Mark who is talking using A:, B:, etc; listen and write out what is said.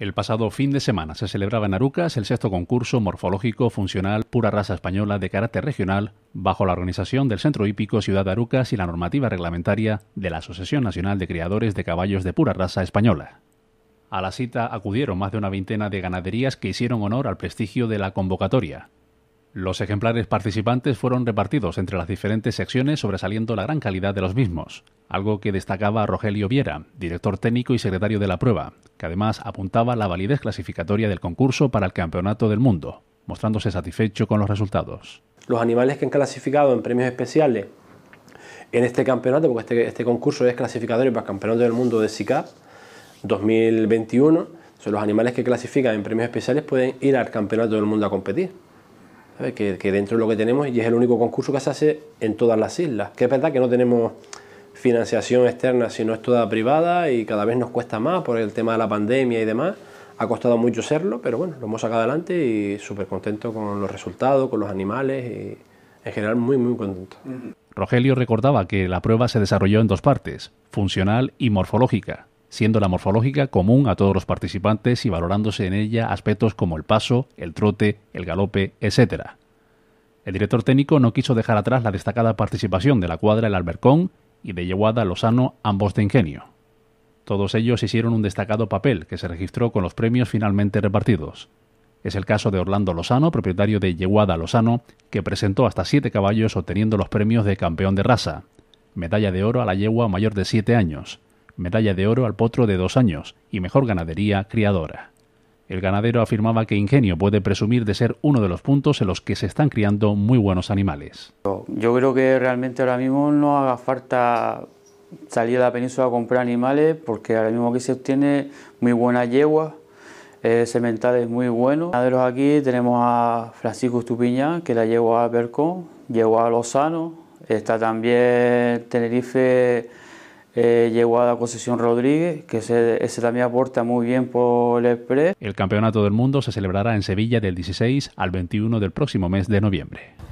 A: El pasado fin de semana se celebraba en Arucas el sexto concurso morfológico funcional Pura Raza Española de carácter regional, bajo la organización del Centro Hípico Ciudad de Arucas y la normativa reglamentaria de la Asociación Nacional de Criadores de Caballos de Pura Raza Española. A la cita acudieron más de una veintena de ganaderías que hicieron honor al prestigio de la convocatoria. Los ejemplares participantes fueron repartidos entre las diferentes secciones sobresaliendo la gran calidad de los mismos algo que destacaba Rogelio Viera, director técnico y secretario de la prueba, que además apuntaba la validez clasificatoria del concurso para el Campeonato del Mundo, mostrándose satisfecho con los resultados.
B: Los animales que han clasificado en premios especiales en este campeonato, porque este, este concurso es clasificatorio para el Campeonato del Mundo de SICAP 2021, son los animales que clasifican en premios especiales pueden ir al Campeonato del Mundo a competir. que, dentro de lo que tenemos y es el único concurso que se hace en todas las islas. Que es verdad que no tenemos financiación externa, si no es toda privada y cada vez nos cuesta más por el tema de la pandemia y demás. Ha costado mucho serlo, pero bueno, lo hemos sacado adelante y súper contento con los resultados, con los animales y en general muy, muy contento.
A: Rogelio recordaba que la prueba se desarrolló en dos partes, funcional y morfológica, siendo la morfológica común a todos los participantes y valorándose en ella aspectos como el paso, el trote, el galope, etc. El director técnico no quiso dejar atrás la destacada participación de la cuadra El Albercón y de Yeguada Lozano, ambos de Ingenio. Todos ellos hicieron un destacado papel que se registró con los premios finalmente repartidos. Es el caso de Orlando Lozano, propietario de Yeguada Lozano, que presentó hasta siete caballos obteniendo los premios de campeón de raza. Medalla de oro a la yegua mayor de siete años, medalla de oro al potro de dos años y mejor ganadería criadora. El ganadero afirmaba que Ingenio puede presumir de ser uno de los puntos en los que se están criando muy buenos animales.
C: Yo creo que realmente ahora mismo no haga falta salir a la península a comprar animales porque ahora mismo aquí se obtiene muy buenas yegua, eh, sementales muy buenos. Ganaderos aquí tenemos a Francisco Estupiña, que la yegua a Percón, yegua a Lozano, está también Tenerife eh, llegó a la Concesión Rodríguez, que ese, también aporta muy bien por el Express.
A: El Campeonato del Mundo se celebrará en Sevilla del 16 al 21 del próximo mes de noviembre.